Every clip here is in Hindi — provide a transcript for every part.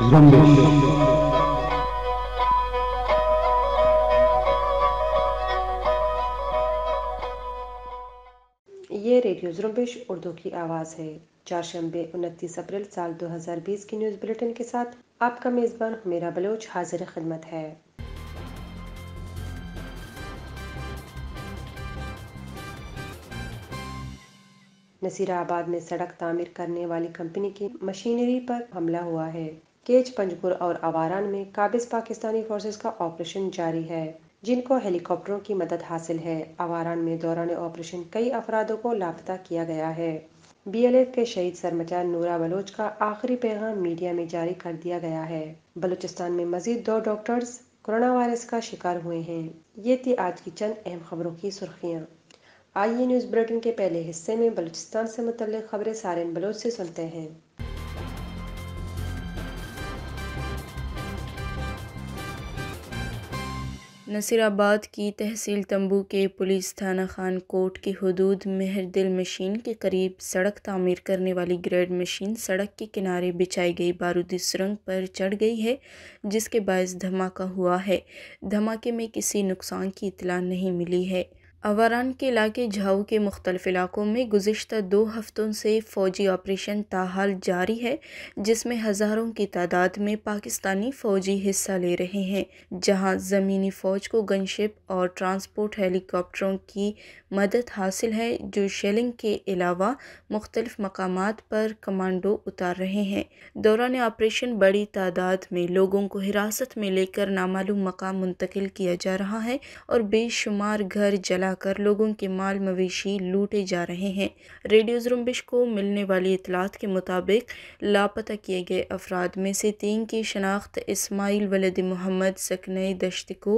ये रेडियो जुम्बिश उर्दू की आवाज़ है चारशंबे उनतीस अप्रैल साल 2020 की न्यूज़ बुलेटिन के साथ आपका मेज़बान मेरा बलोच हाजिर खिदमत है नसीराबाद में सड़क तामीर करने वाली कंपनी की मशीनरी पर हमला हुआ है केज पंजपुर और आवारान में काबिज पाकिस्तानी फोर्सेज का ऑपरेशन जारी है जिनको हेलीकॉप्टरों की मदद हासिल है आवारान में दौरान ऑपरेशन कई अफरादों को लापता किया गया है बीएलएफ के शहीद सरमचार नूरा बलोच का आखिरी पैगाम मीडिया में जारी कर दिया गया है बलूचिस्तान में मजीद दो डॉक्टर्स कोरोना वायरस का शिकार हुए हैं ये थी आज की चंद अहम खबरों की सुर्खियाँ आइए न्यूज़ बुलेटिन के पहले हिस्से में बलूचिस्तान से मुतल खबरें सारे बलोच से सुनते हैं नसीराबाद की तहसील तंबू के पुलिस थाना खानकोट की हदूद मेहरदिल मशीन के करीब सड़क तामीर करने वाली ग्रेड मशीन सड़क के किनारे बिछाई गई बारूदी सुरंग पर चढ़ गई है जिसके बायस धमाका हुआ है धमाके में किसी नुकसान की इतला नहीं मिली है अवारान के इलाके झाऊ के मुख्तलिफ इलाकों में गुज्त दो हफ्तों से फ़ौजी ऑपरेशन ताहाल जारी है जिसमें हज़ारों की तादाद में पाकिस्तानी फ़ौजी हिस्सा ले रहे हैं जहां ज़मीनी फ़ौज को गनशिप और ट्रांसपोर्ट हेलीकॉप्टरों की मदद हासिल है जो शेलिंग के अलावा मुख्तलिफ मकाम पर कमांडो उतार रहे हैं दौरान ऑपरेशन बड़ी तादाद में लोगों को हिरासत में लेकर नामालूम मकाम मुंतकिल किया जा रहा है और बेशुमार घर जला गिराकर लोगों के माल मवेशी लूटे जा रहे हैं रेडियो जुम्बिश को मिलने वाली इतलात के मुताबिक लापता किए गए अफराद में से तीन की शनाख्त इसमाइल वलद मोहम्मद सकनई दश्तको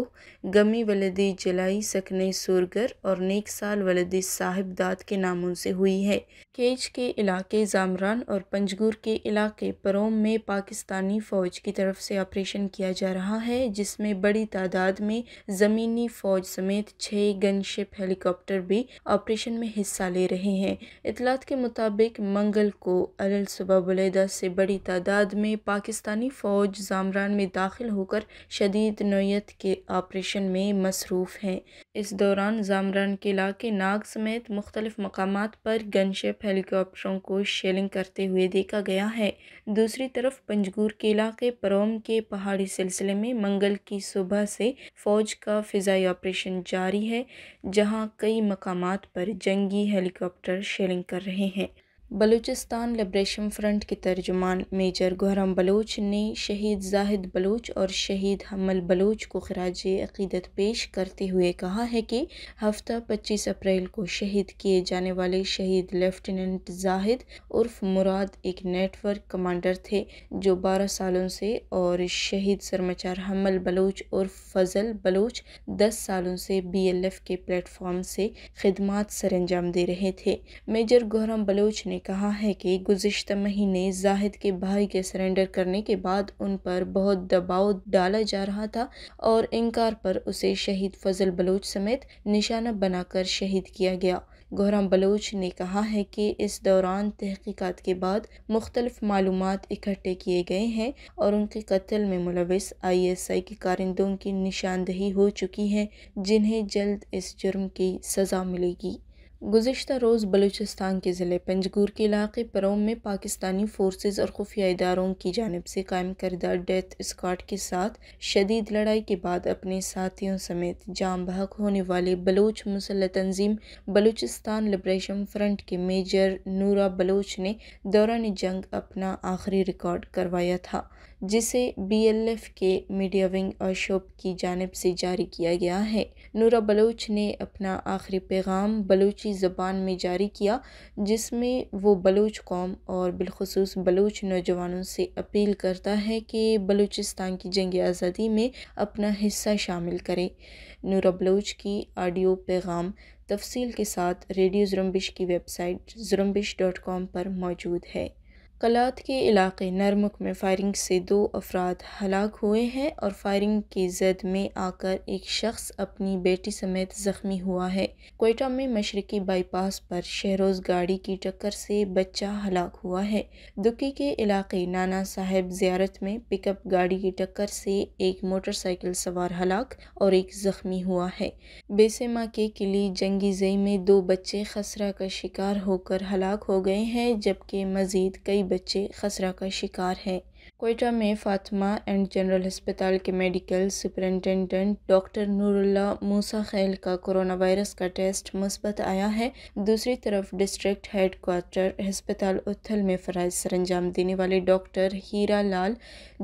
गमी वलदी जलाई सकनई सुरगर और नेक साल वलदी साहिब दाद के नामों से हुई है केज के इलाके जामरान और पंजगुर के इलाके परोम में पाकिस्तानी फ़ौज की तरफ से ऑपरेशन किया जा रहा है जिसमें बड़ी तादाद में ज़मीनी फ़ौज समेत छः गनश शेप हेलीकॉप्टर भी ऑपरेशन में हिस्सा ले रहे हैं इतलात के मुताबिक मंगल को अल सुबह बलैदा से बड़ी तादाद में पाकिस्तानी फ़ौज जामरान में दाखिल होकर शदीद नोयत के ऑपरेशन में मसरूफ़ हैं इस दौरान जामरान के इलाके नाग समेत मुख्तलिफ मकाम पर गनशिप हेलीकॉप्टरों को शेलिंग करते हुए देखा गया है दूसरी तरफ पंजगूर के इलाके परोम के पहाड़ी सिलसिले में मंगल की सुबह से फ़ौज का फ़िज़ाई ऑपरेशन जारी है जहां कई मकामात पर जंगी हेलीकॉप्टर शेलिंग कर रहे हैं बलूचिस्तान लिब्रेशन फ्रंट के तर्जुमान मेजर गुहरम बलोच ने शहीद जाहिद बलोच और शहीद हमल बलोच को खराज अकीदत पेश करते हुए कहा है कि हफ्ता 25 अप्रैल को शहीद किए जाने वाले शहीद लेफ्टिनेंट जाहिद उर्फ मुराद एक नेटवर्क कमांडर थे जो 12 सालों से और शहीद सरमाचार हमल बलोच उर्फ फजल बलोच दस सालों से बी एल एफ के प्लेटफॉर्म से खदमात सर अंजाम दे रहे थे मेजर गुहरम बलोच ने कहा है कि गुज्त महीने जाहिद के भाई के सरेंडर करने के बाद उन पर बहुत दबाव डाला जा रहा था और इनकार पर उसे शहीद फजल बलोच समेत निशाना बनाकर शहीद किया गया गोहराम बलोच ने कहा है कि इस दौरान तहकीक़ात के बाद मुख्तलिफ मालूम इकट्ठे किए गए हैं और उनके कत्ल में मुलविस आई एस आई के कारिंदों की निशानदही हो चुकी है जिन्हें जल्द इस जुर्म की सज़ा मिलेगी गुज्तर रोज़ बलूचिस्तान के ज़िले पंजगूर के इलाके परोम में पाकिस्तानी फोर्सेज और खुफिया इदारों की जानब से कायम करदा डेथ स्क्वाड के साथ शदीद लड़ाई के बाद अपने साथियों समेत जाम बहक होने वाले बलूच मुसल तंजीम बलूचिस्तान लिब्रेशन फ्रंट के मेजर नूरा बलोच ने दौरान जंग अपना आखिरी रिकॉर्ड करवाया था जिसे बीएलएफ के मीडिया विंग शोप की जानब से जारी किया गया है नूरा बलोच ने अपना आखिरी पैगाम बलोची ज़बान में जारी किया जिसमें वो बलोच कौम और बिलखसूस बलोच नौजवानों से अपील करता है कि बलूचिस्तान की जंग आज़ादी में अपना हिस्सा शामिल करें नूरा बलोच की आडियो पैगाम तफसील के साथ रेडियो जुरम्बिश की वेबसाइट जुरम्बिश डॉट कॉम पर मौजूद है कलात के इलाके नरमुख में फायरिंग से दो अफराद हलाक हुए हैं और फायरिंग की जद में आकर एक शख्स अपनी बेटी समेत ज़ख्मी हुआ है कोयटा में मशरकी बाईपास पर शहरोज गाड़ी की टक्कर से बच्चा हलाक हुआ है दुकी के इलाके नाना साहेब जियारत में पिकअप गाड़ी की टक्कर से एक मोटरसाइकिल सवार हलाक और एक ज़ख्मी हुआ है बेसेमा के किली जंगी जई में दो बच्चे खसरा का शिकार होकर हलाक हो गए हैं जबकि मज़ीद कई बच्चे खसरा का शिकार हैं कोयटा में फातिमा एंड जनरल अस्पताल के medical superintendent doctor Noorullah Musa Khel का कोरोना वायरस का टेस्ट मुस्बत आया है दूसरी तरफ डिस्ट्रिक्ट हेड क्वार्टर हस्पताल उत्थल में फ़राज अंजाम देने वाले डॉक्टर हीरा लाल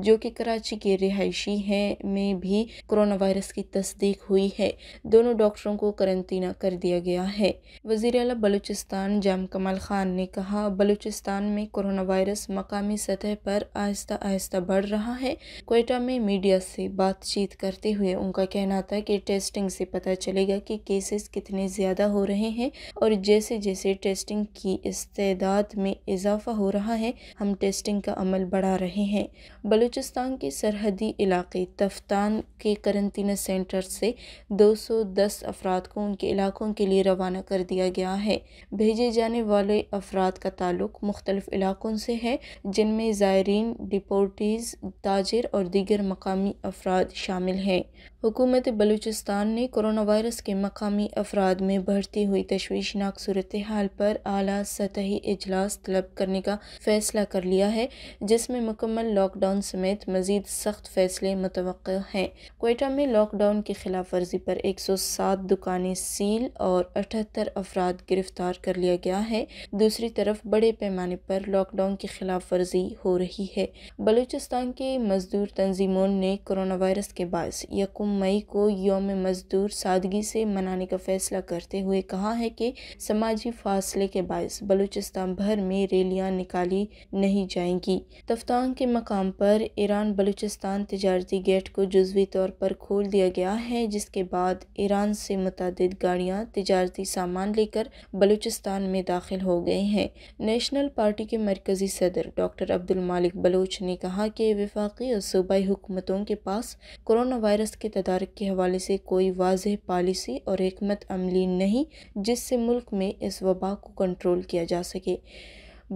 जो कि कराची के रिहायशी हैं में भी कोरोना वायरस की तस्दीक हुई है दोनों डॉक्टरों को करंतना कर दिया गया है वजीर अला बलूचिस्तान जाम कमाल खान ने कहा बलूचिस्तान में कोरोना वायरस मकामी सतह पर आहिस्ता आहिस्ता बढ़ रहा है कोयटा में मीडिया से बातचीत करते हुए उनका कहना था कि टेस्टिंग से पता चलेगा कि केसेस कितने ज़्यादा हो रहे हैं और जैसे जैसे टेस्टिंग की इस तदाद में इजाफा हो रहा है हम टेस्टिंग का अमल बढ़ा रहे हैं बलूचिस्तान के सरहदी इलाके तफ्तान के करंतना सेंटर से 210 अफराद को उनके इलाकों के लिए रवाना कर दिया गया है भेजे जाने वाले अफराद का ताल्लुक मुख्तलिफ़ इलाकों से है जिनमें ज़ायरीन डिपो फोर्टीज़ ताजर और दीगर मकामी अफराद शामिल हैं हुकूमत बलूचिस्तान ने कोरोना वायरस के मकामी अफराद में बढ़ती हुई तशवीशनाक सूरत हाल पर अली सतही अजलास तलब करने का फ़ैसला कर लिया है जिसमें मुकम्मल लॉकडाउन समेत मज़ीद सख्त फ़ैसले मुतव हैं कोयटा में लॉकडाउन की खिलाफ वर्जी पर एक सौ सात दुकानें सील और अठहत्तर अफराद गिरफ्तार कर लिया गया है दूसरी तरफ बड़े पैमाने पर लॉकडाउन की खिलाफ वर्जी हो रही है बलूचिस्तान के मजदूर तंजीमों ने कोरोना वायरस के बायस यकूम मई को योम मजदूर सादगी से मनाने का फैसला करते हुए कहा है कि समाजी फासले के बायस बलूचिस्तान भर में रैलियां निकाली नहीं जाएंगी तफ्तान के मकाम पर ईरान बलूचिस्तान तजारती गेट को जजवी तौर पर खोल दिया गया है जिसके बाद ईरान से मुतद गाड़ियाँ तजारती सामान लेकर बलूचिस्तान में दाखिल हो गए हैं नेशनल पार्टी के मरकजी सदर डॉक्टर अब्दुल मालिक बलोच ने कहा कि विफाकी और सूबाई हुकूमतों के पास कोरोना वायरस के तदारक के हवाले से कोई वाज पॉलिसी और हमत अमली नहीं जिससे मुल्क में इस वबा को कंट्रोल किया जा सके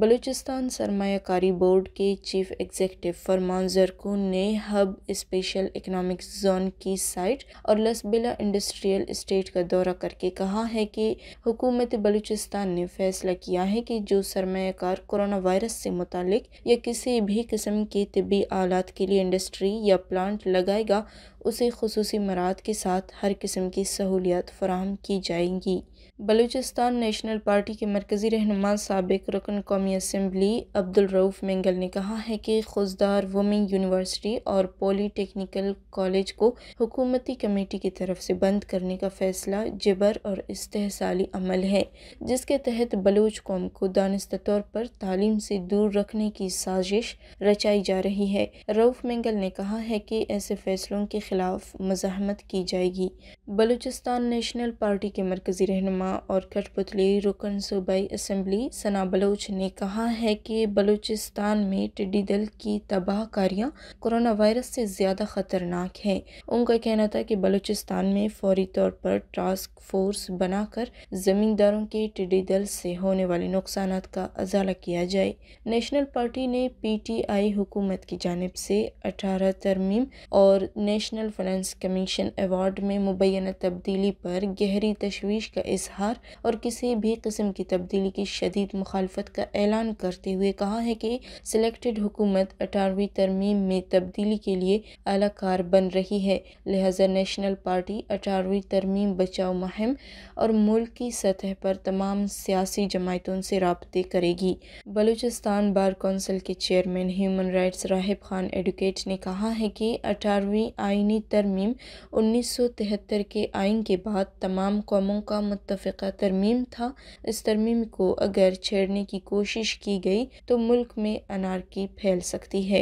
बलूचिस्तान सरमाकारी बोर्ड के चीफ एग्जेक्टिव फरमान जरकू ने हब स्पेशल इकनॉमिक जोन की साइट और लसबिला इंडस्ट्रियल इस्टेट का दौरा करके कहा है कि हुकूमत बलूचिस्तान ने फैसला किया है कि जो सरमाकार कोरोना वायरस से मुतल या किसी भी किस्म के तबी आलात के लिए इंडस्ट्री या प्लांट लगाएगा उसे खसूस मराद के साथ हर किस्म की सहूलियात फराहम की जाएंगी बलूचिस्तान नेशनल पार्टी के मरकज़ी रहनुमा सबक रुकन कौमी असम्बली अब्दुलरऊफ़ मेंगल ने कहा है कि खुशदार वुमेन यूनिवर्सिटी और पॉलीटेक्निकल कॉलेज को हुकूमती कमेटी की तरफ से बंद करने का फ़ैसला जबर और इस्तेसाली अमल है जिसके तहत बलूच कौम को दानस्त तौर पर तालीम से दूर रखने की साजिश रचाई जा रही है रऊफ़ मेंगल ने कहा है कि ऐसे फ़ैसलों के ख़िलाफ़ मज़ाहमत की जाएगी बलूचिस्तान नेशनल पार्टी के मरकज़ी रहनमा और कठपुतली रुकन सूबाई असम्बली सना बलोच ने कहा है कि बलूचिस्तान में टिड्डी दल की तबाह कारियाँ कोरोना वायरस से ज़्यादा ख़तरनाक हैं उनका कहना था कि बलूचिस्तान में फौरी तौर पर टास्क फोर्स बनाकर ज़मींदारों के टिड्डी दल से होने वाले नुकसान का अजाला किया जाए नेशनल पार्टी ने पी टी आई हुकूमत की जानब से अठारह तरमीम और नेशनल फाइनेंस कमीशन अवार्ड में मुबैया न तब्दीली पर गहरी तशवीश का इजहार और किसी भी किस्म की तब्दीली की शदीद मुखालफत का ऐलान करते हुए कहा है कि सिलेक्टेड हुकूमत अठारहवीं तरमीम में तब्दीली के लिए अलाकार बन रही है लिहाजा नेशनल पार्टी अठारहवीं तरमीम बचाव मुहिम और मुल्क की सतह पर तमाम सियासी जमातों से रबते करेगी बलूचिस्तान बार कौंसिल के chairman human rights Rahib Khan advocate ने कहा है कि अठारहवीं आइनी तरमीम उन्नीस सौ तिहत्तर सर के आइन के बाद तमाम कौमों का मुतफ़ा तरमीम था इस तरमीम को अगर छेड़ने की कोशिश की गई तो मुल्क में अनारकी फैल सकती है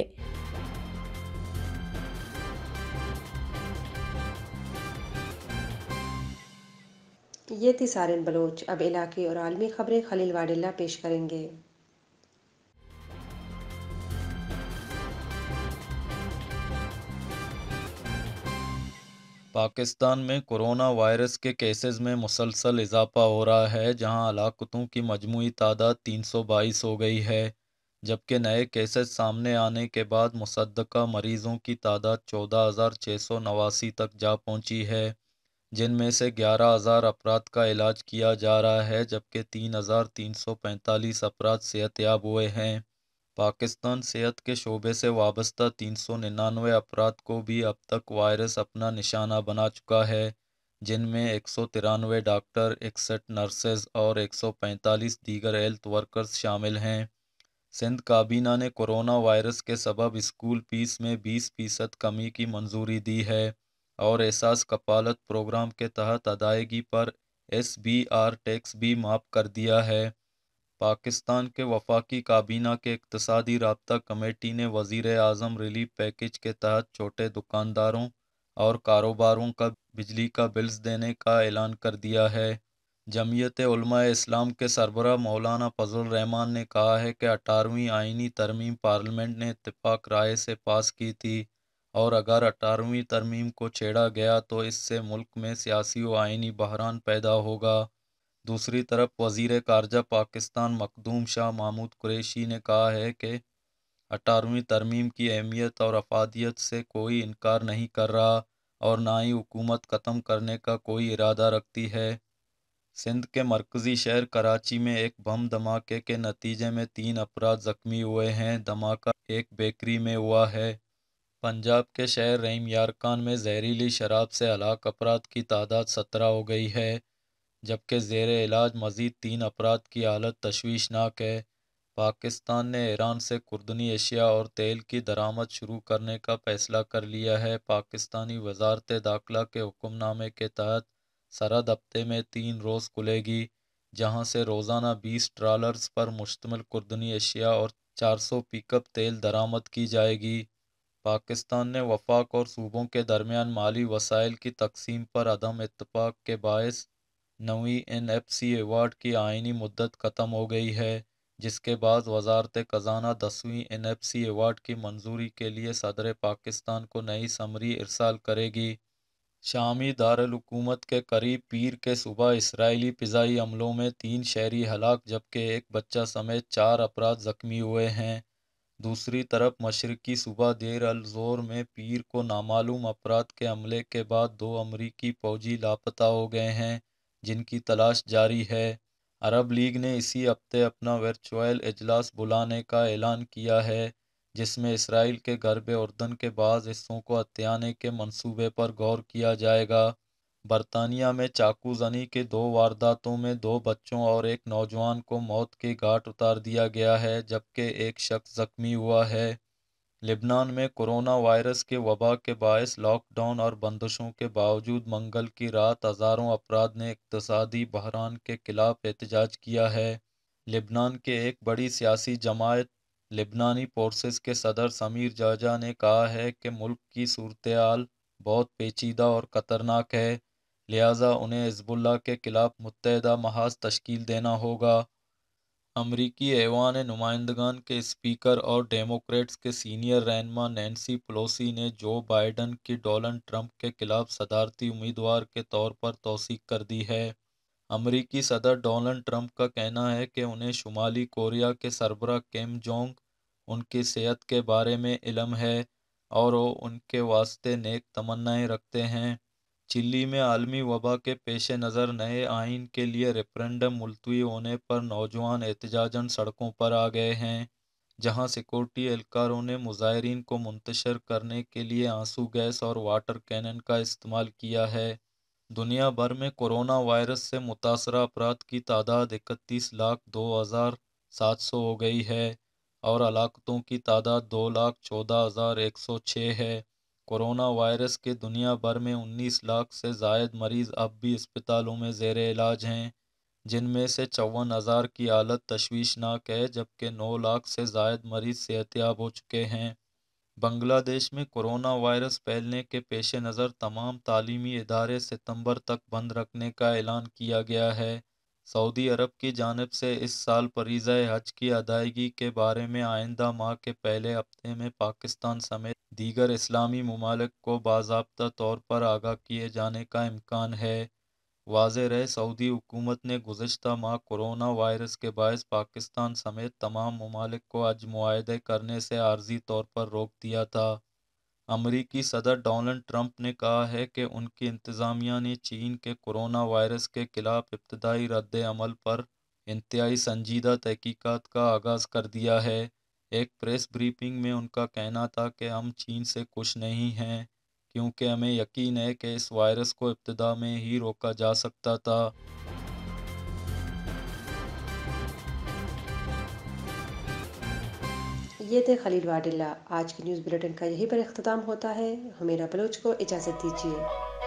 ये थी सारे बलोच अब इलाके और आलमी खबरें खलील वाडिल्ला पेश करेंगे पाकिस्तान में कोरोना वायरस के केसेस में मुसलसल इजाफा हो रहा है जहां हलाकतों की मजमू तादाद तीन सौ बाईस हो गई है जबकि नए केसेस सामने आने के बाद मुसदा मरीज़ों की तादाद चौदह हज़ार छः सौ नवासी तक जा पहुंची है जिनमें से ग्यारह हज़ार अफराद का इलाज किया जा रहा है जबकि तीन हज़ार तीन सौ पैंतालीस अफराद सेहतयाब हुए हैं पाकिस्तान सेहत के शोबे से वाबस्ता तीन सौ निन्यानवे अफराद को भी अब तक वायरस अपना निशाना बना चुका है जिनमें एक सौ तिरानवे डॉक्टर इकसठ नर्सेज और एक सौ पैंतालीस दीगर हेल्थ वर्कर्स शामिल हैं सिंध काबीना ने कोरोना वायरस के सबब स्कूल फीस में बीस फीसद कमी की मंजूरी दी है और एहसास कपालत प्रोग्राम के तहत अदायगी पर एस बी आर टैक्स भी माफ़ कर दिया है पाकिस्तान के वफाकी काबीना के इकतसादी रबता कमेटी ने वज़ी अजम रिलीफ पैकेज के तहत छोटे दुकानदारों और कारोबारों का बिजली का बिल्स देने का ऐलान कर दिया है जमीयत इस्लाम के सरबरा मौलाना फजल रहमान ने कहा है कि अठारहवीं आइनी तरमीम पार्लियामेंट ने इतफाक़ राय से पास की थी और अगर अठारहवीं तरमीम को छेड़ा गया तो इससे मुल्क में सियासी व आइनी बहरान पैदा होगा दूसरी तरफ वजीर खारजा पाकिस्तान मखदूम शाह महमूद कुरैशी ने कहा है कि अठारहवीं तरमीम की अहमियत और अफादियत से कोई इनकार नहीं कर रहा और ना ही हुकूमत ख़त्म करने का कोई इरादा रखती है सिंध के मरकज़ी शहर कराची में एक बम धमाके के नतीजे में तीन अफराद ज़ख्मी हुए हैं धमाका एक बेकरी में हुआ है पंजाब के शहर रहीम यारकान में जहरीली शराब से हलाक अफराद की तादाद सत्रह हो गई है जबकि जेर इलाज मज़ीद तीन अफराद की हालत तश्वीशनाक है पाकिस्तान ने ईरान से कुर्दनी अशिया और तेल की दरामद शुरू करने का फैसला कर लिया है पाकिस्तानी वजारत दाखिला के हुक्मनामे के तहत सरहद हफ्ते में तीन रोज़ खुलेगी जहां से रोज़ाना बीस ट्रालर्स पर मुश्तमल कुर्दनी अशिया और चार सौ पिकअप तेल दरामद की जाएगी पाकिस्तान ने वफाक और सूबों के दरमियान माली वसाइल की तकसीम पर अदम इतफाक़ के बायस नवी एन एफ सी एवार्ड की आइनी मुद्दत ख़त्म हो गई है जिसके बाद वजारत ख़जाना दसवीं एन एफ़ सी एवार्ड की मंजूरी के लिए सदर पाकिस्तान को नई समरी इरसाल करेगी शामी दारकूमत के करीब पीर के सुबह इसराइली फ़ाई हमलों में तीन शहरी हलाक जबकि एक बच्चा समेत चार अपराध ज़ख्मी हुए हैं दूसरी तरफ मशरकी सुबह देर अलजोर में पीर को नामालूम अफराद के हमले के बाद दो अमरीकी फ़ौजी लापता हो गए हैं जिनकी तलाश जारी है अरब लीग ने इसी हफ्ते अपना वर्चुअल अजलास बुलाने का ऐलान किया है जिसमें इसराइल के गरब उर्दन के बाद हिस्सों को हत्याने के मंसूबे पर गौर किया जाएगा बरतानिया में चाकूजनी के दो वारदातों में दो बच्चों और एक नौजवान को मौत के घाट उतार दिया गया है जबकि एक शख्स जख्मी हुआ है लेबनान में कोरोना वायरस के वबा के बायस लॉकडाउन और बंदिशों के बावजूद मंगल की रात हज़ारों अफराद ने इकतसादी बहरान के खिलाफ एहतजाज किया है लेबनान के एक बड़ी सियासी जमायत लेबनानी फोर्सेस के सदर समीर जाजा ने कहा है कि मुल्क की सूरत बहुत पेचीदा और ख़तरनाक है लिहाजा उन्हें हिजबुल्ला के खिलाफ मुतहदा महाज तश्कील देना होगा अमरीकी ऐवान नुमाइंदगान के स्पीकर और डेमोक्रेट्स के सीनियर रहनमा नैन्सी पलोसी ने जो बाइडन की डोनल्ड ट्रंप के खिलाफ सदारती उम्मीदवार के तौर पर तोसीक कर दी है अमरीकी सदर डोनल्ड ट्रंप का कहना है कि उन्हें शुमाली कोरिया के सरबरा केम जोंग उनकी सेहत के बारे में इलम है और वो उनके वास्ते नेक तमन्नाएं रखते हैं चिली में आलमी वबा के पेश नज़र नए आइन के लिए रेफरेंडम मुलतवी होने पर नौजवान एहतजाजन सड़कों पर आ गए हैं जहां सिक्योरिटी एहलकारों ने मुजाहरीन को मुंतशर करने के लिए आंसू गैस और वाटर कैनन का इस्तेमाल किया है दुनिया भर में कोरोना वायरस से मुतासर अफराद की तादाद इकतीस लाख दो हज़ार सात सौ हो गई है और हलाकतों की तादाद दो लाख चौदह हज़ार एक सौ छः है कोरोना वायरस के दुनिया भर में 19 लाख से जायद मरीज अब भी अस्पतालों में जेर इलाज हैं जिनमें से चौवन हज़ार की हालत तशवीशनाक है जबकि 9 लाख से जायद मरीज सेहतियाब हो चुके हैं बांग्लादेश में कोरोना वायरस फैलने के पेश नज़र तमाम तालीमी इदारे सितंबर तक बंद रखने का ऐलान किया गया है सऊदी अरब की जानब से इस साल परीजा हज की अदायगी के बारे में आइंदा माह के पहले हफ्ते में पाकिस्तान समेत दीगर इस्लामी ममालक को बाबा तौर पर आगाह किए जाने का इम्कान है वाज रहे सऊदी हुकूमत ने गुजशत माह कोरोना वायरस के बायस पाकिस्तान समेत तमाम ममालिक को आज मुआदे करने से आर्जी तौर पर रोक दिया था अमरीकी सदर डोनाल्ड ट्रंप ने कहा है कि उनकी इंतज़ामिया ने चीन के कोरोना वायरस के खिलाफ इब्तदाई रद्दमल पर इंतहाई संजीदा तहकीकत का आगाज़ कर दिया है एक प्रेस ब्रीफिंग में उनका कहना था कि हम चीन से खुश नहीं हैं क्योंकि हमें यकीन है कि इस वायरस को इब्तदा में ही रोका जा सकता था ये थे खलील वाडिल्ला आज के न्यूज़ बुलेटिन का यहीं पर अख्ताम होता है हमेरा बलोच को इजाज़त दीजिए